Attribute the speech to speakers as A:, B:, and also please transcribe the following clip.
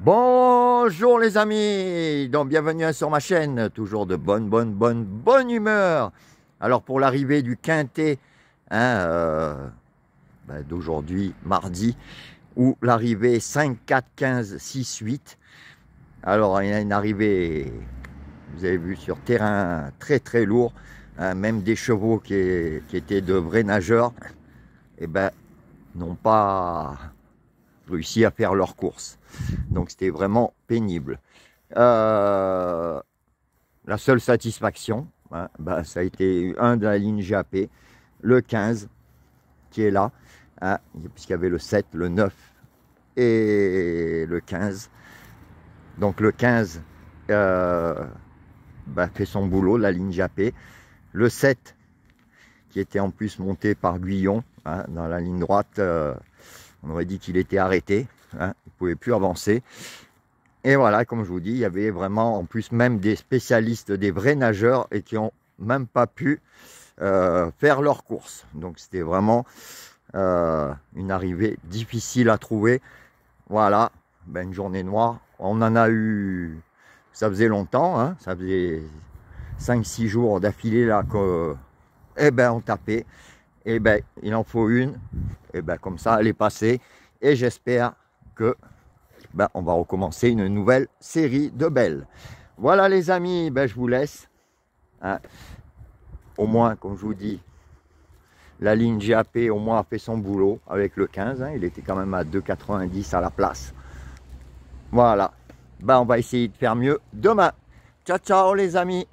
A: Bonjour les amis, donc bienvenue hein, sur ma chaîne, toujours de bonne, bonne, bonne, bonne humeur. Alors pour l'arrivée du quintet hein, euh, ben, d'aujourd'hui, mardi, ou l'arrivée 5, 4, 15, 6, 8. Alors il y a une arrivée, vous avez vu, sur terrain très très lourd, hein, même des chevaux qui, étaient de vrais nageurs, et eh ben n'ont pas réussi à faire leur courses. Donc c'était vraiment pénible. Euh, la seule satisfaction, hein, bah, ça a été un de la ligne GAP, le 15 qui est là, hein, puisqu'il y avait le 7, le 9 et le 15. Donc le 15 euh, bah, fait son boulot, la ligne japé Le 7, qui était en plus monté par Guyon hein, dans la ligne droite, euh, on aurait dit qu'il était arrêté, hein, il ne pouvait plus avancer. Et voilà, comme je vous dis, il y avait vraiment en plus même des spécialistes, des vrais nageurs et qui n'ont même pas pu euh, faire leur course. Donc c'était vraiment euh, une arrivée difficile à trouver. Voilà, ben, une journée noire. On en a eu, ça faisait longtemps, hein, ça faisait 5-6 jours d'affilée là que, eh ben on tapait et eh ben il en faut une, et eh ben comme ça elle est passée, et j'espère que ben, on va recommencer une nouvelle série de belles. Voilà les amis, ben, je vous laisse. Hein. Au moins, comme je vous dis, la ligne GAP au moins a fait son boulot avec le 15. Hein. Il était quand même à 2,90 à la place. Voilà. Ben, on va essayer de faire mieux demain. Ciao, ciao les amis.